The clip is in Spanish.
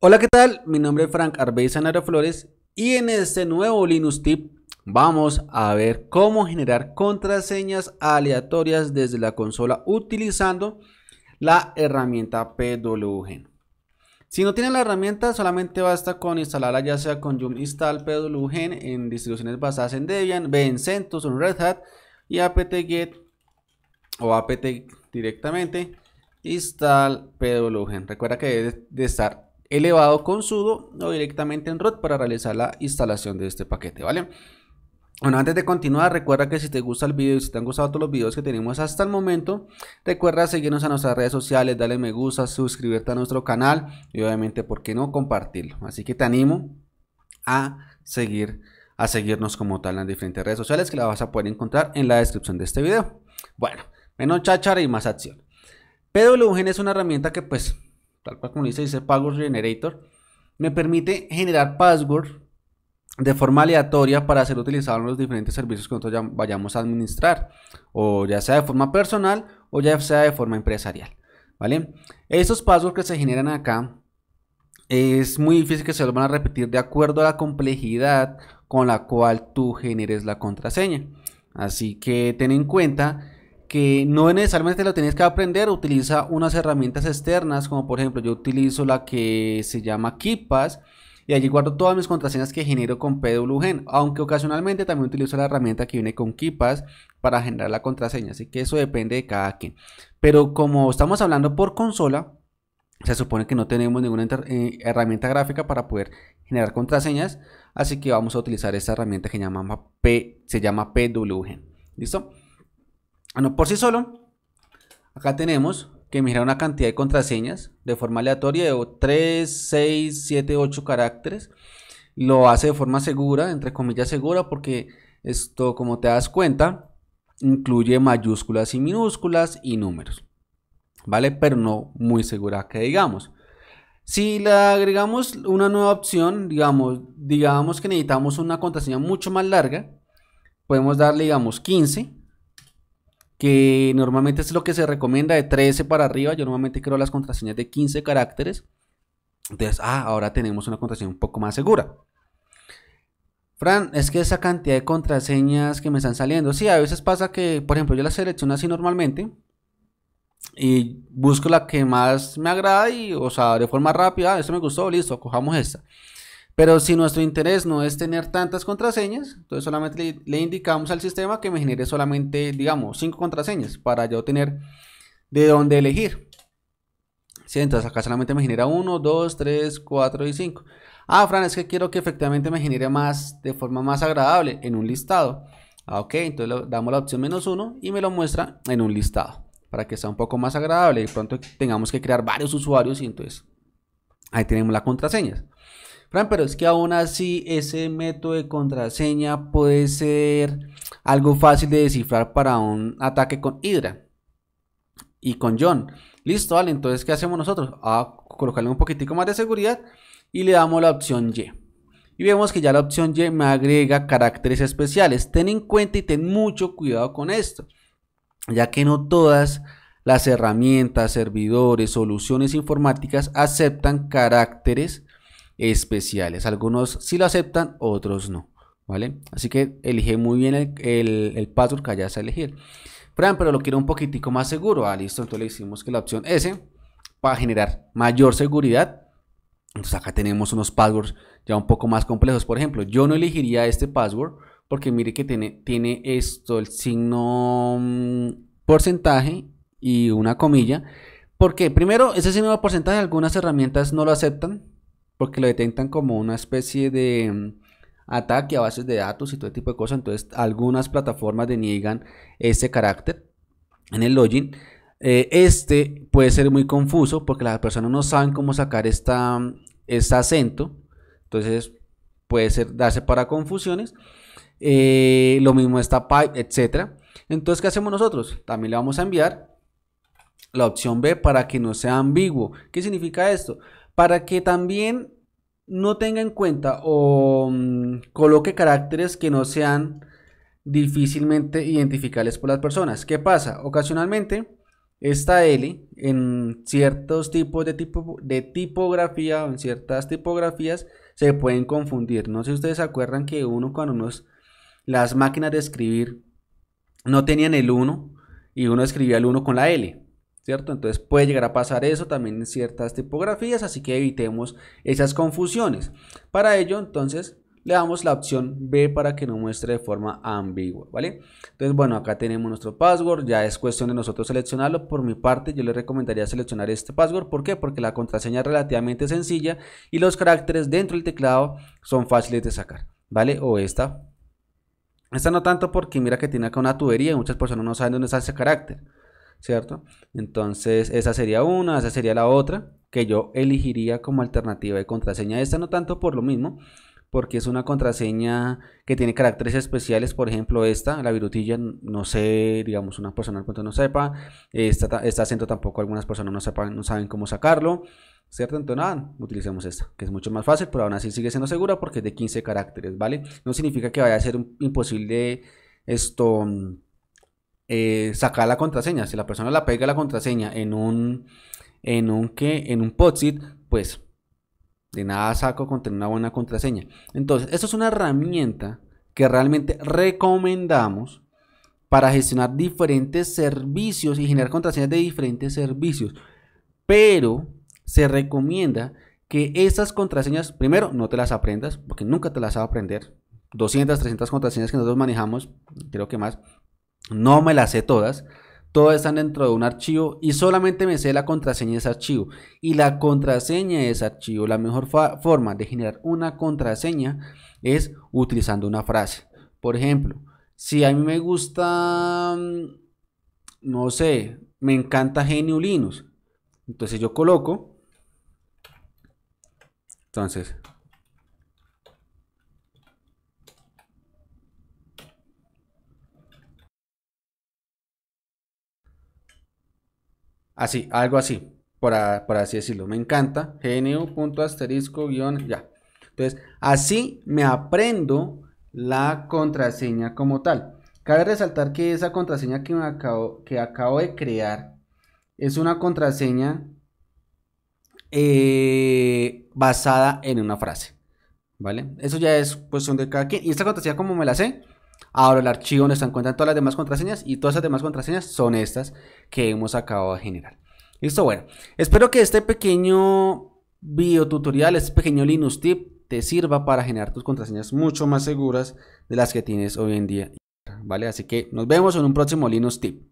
Hola, ¿qué tal? Mi nombre es Frank Arbey Flores y en este nuevo Linux Tip vamos a ver cómo generar contraseñas aleatorias desde la consola utilizando la herramienta PWGen. Si no tienen la herramienta, solamente basta con instalarla ya sea con yum install pwgen en distribuciones basadas en Debian, Bencentus, en Red Hat y apt-get o apt directamente install pwgen. Recuerda que debe de estar elevado con sudo o directamente en root para realizar la instalación de este paquete, ¿vale? Bueno, antes de continuar, recuerda que si te gusta el video y si te han gustado todos los videos que tenemos hasta el momento, recuerda seguirnos a nuestras redes sociales, darle me gusta, suscribirte a nuestro canal y obviamente, ¿por qué no compartirlo? Así que te animo a seguir a seguirnos como tal en las diferentes redes sociales que la vas a poder encontrar en la descripción de este video. Bueno, menos cháchara y más acción. PWGen es una herramienta que pues tal cual como dice, dice password generator, me permite generar password de forma aleatoria para ser utilizado en los diferentes servicios que nosotros vayamos a administrar, o ya sea de forma personal o ya sea de forma empresarial. ¿Vale? Estos passwords que se generan acá es muy difícil que se los van a repetir de acuerdo a la complejidad con la cual tú generes la contraseña. Así que ten en cuenta que no necesariamente lo tienes que aprender, utiliza unas herramientas externas, como por ejemplo yo utilizo la que se llama KeePass y allí guardo todas mis contraseñas que genero con PWGen, aunque ocasionalmente también utilizo la herramienta que viene con KeePass para generar la contraseña, así que eso depende de cada quien. Pero como estamos hablando por consola, se supone que no tenemos ninguna eh, herramienta gráfica para poder generar contraseñas, así que vamos a utilizar esta herramienta que se llama PWGen. ¿Listo? Bueno, ah, por sí solo, acá tenemos que mirar una cantidad de contraseñas de forma aleatoria de 3, 6, 7, 8 caracteres. Lo hace de forma segura, entre comillas segura, porque esto, como te das cuenta, incluye mayúsculas y minúsculas y números. ¿Vale? Pero no muy segura que digamos. Si le agregamos una nueva opción, digamos, digamos que necesitamos una contraseña mucho más larga, podemos darle, digamos, 15 que normalmente es lo que se recomienda de 13 para arriba. Yo normalmente creo las contraseñas de 15 caracteres. Entonces, ah, ahora tenemos una contraseña un poco más segura. Fran, es que esa cantidad de contraseñas que me están saliendo. Sí, a veces pasa que, por ejemplo, yo las selecciono así normalmente. Y busco la que más me agrada y, o sea, de forma rápida, eso ah, esto me gustó, listo, cojamos esta. Pero si nuestro interés no es tener tantas contraseñas, entonces solamente le, indicamos al sistema que me genere solamente, digamos, cinco contraseñas para yo tener de dónde elegir. entonces acá solamente me genera 1, 2, 3, 4 y 5. Ah, Fran, es que quiero que efectivamente me genere más de forma más agradable en un listado. Ah, ok, entonces le damos la opción menos uno, y me lo muestra en un listado para que sea un poco más agradable y pronto tengamos que crear varios usuarios y entonces ahí tenemos las contraseñas. Fran, pero es que aún así ese método de contraseña puede ser algo fácil de descifrar para un ataque con Hydra y con John. Listo, vale, entonces ¿qué hacemos nosotros? A colocarle un poquitico más de seguridad y le damos la opción Y. Y vemos que ya la opción Y me agrega caracteres especiales. Ten en cuenta y ten mucho cuidado con esto, ya que no todas las herramientas, servidores, soluciones informáticas aceptan caracteres especiales. Algunos sí lo aceptan, otros no. ¿Vale? Así que elige muy bien el, el, password que hayas a elegir. Fran, pero lo quiero un poquitico más seguro. Ah, listo. Entonces le hicimos que la opción S para generar mayor seguridad. Entonces acá tenemos unos passwords ya un poco más complejos. Por ejemplo, yo no elegiría este password porque mire que tiene, tiene esto, el signo mm, porcentaje y una comilla. Porque primero, ese signo de porcentaje algunas herramientas no lo aceptan, porque lo detectan como una especie de mm, ataque a bases de datos y todo tipo de cosas. Entonces, algunas plataformas deniegan ese carácter en el login. Eh, este puede ser muy confuso porque las personas no saben cómo sacar esta, mm, este acento. Entonces, puede ser darse para confusiones. Eh, lo mismo está pipe, etcétera Entonces, ¿qué hacemos nosotros? También le vamos a enviar la opción B para que no sea ambiguo. ¿Qué significa esto? para que también no tenga en cuenta o mm, coloque caracteres que no sean difícilmente identificables por las personas. ¿Qué pasa? Ocasionalmente, esta L en ciertos tipos de, tipo, de tipografía o en ciertas tipografías se pueden confundir. No sé si ustedes se acuerdan que uno cuando unos, las máquinas de escribir no tenían el 1 y uno escribía el 1 con la L. Entonces puede llegar a pasar eso también en ciertas tipografías, así que evitemos esas confusiones. Para ello, entonces, le damos la opción B para que no muestre de forma ambigua, ¿vale? Entonces, bueno, acá tenemos nuestro password, ya es cuestión de nosotros seleccionarlo. Por mi parte, yo le recomendaría seleccionar este password, ¿por qué? Porque la contraseña es relativamente sencilla y los caracteres dentro del teclado son fáciles de sacar, ¿vale? O esta. Esta no tanto porque mira que tiene acá una tubería y muchas personas no saben dónde está ese carácter. ¿cierto? Entonces, esa sería una, esa sería la otra que yo elegiría como alternativa de contraseña. Esta no tanto por lo mismo, porque es una contraseña que tiene caracteres especiales, por ejemplo esta, la virutilla, no sé, digamos una persona cuanto no sepa, esta, este acento tampoco algunas personas no, sepan, no saben cómo sacarlo, ¿cierto? Entonces nada, utilicemos esta, que es mucho más fácil, pero aún así sigue siendo segura porque es de 15 caracteres, ¿vale? No significa que vaya a ser imposible esto mm, eh, sacar la contraseña. Si la persona la pega la contraseña en un en un que en un POTSIT, pues de nada saco con tener una buena contraseña. Entonces, eso es una herramienta que realmente recomendamos para gestionar diferentes servicios y generar contraseñas de diferentes servicios. Pero se recomienda que esas contraseñas, primero, no te las aprendas, porque nunca te las va a aprender. 200, 300 contraseñas que nosotros manejamos, creo que más, no me las sé todas. Todas están dentro de un archivo y solamente me sé la contraseña de ese archivo. Y la contraseña de ese archivo, la mejor forma de generar una contraseña es utilizando una frase. Por ejemplo, si a mí me gusta, mm, no sé, me encanta Genio Linux. Entonces yo coloco. Entonces, Así, algo así, por, así decirlo. Me encanta. asterisco guión ya. Entonces, así me aprendo la contraseña como tal. Cabe resaltar que esa contraseña que, acabo, que acabo de crear es una contraseña eh, basada en una frase. ¿Vale? Eso ya es cuestión de cada quien. Y esta contraseña, cómo me la sé, Ahora el archivo donde se encuentran todas las demás contraseñas y todas esas demás contraseñas son estas que hemos acabado de generar. Listo, bueno. Espero que este pequeño video tutorial, este pequeño Linux tip te sirva para generar tus contraseñas mucho más seguras de las que tienes hoy en día. ¿Vale? Así que nos vemos en un próximo Linux tip.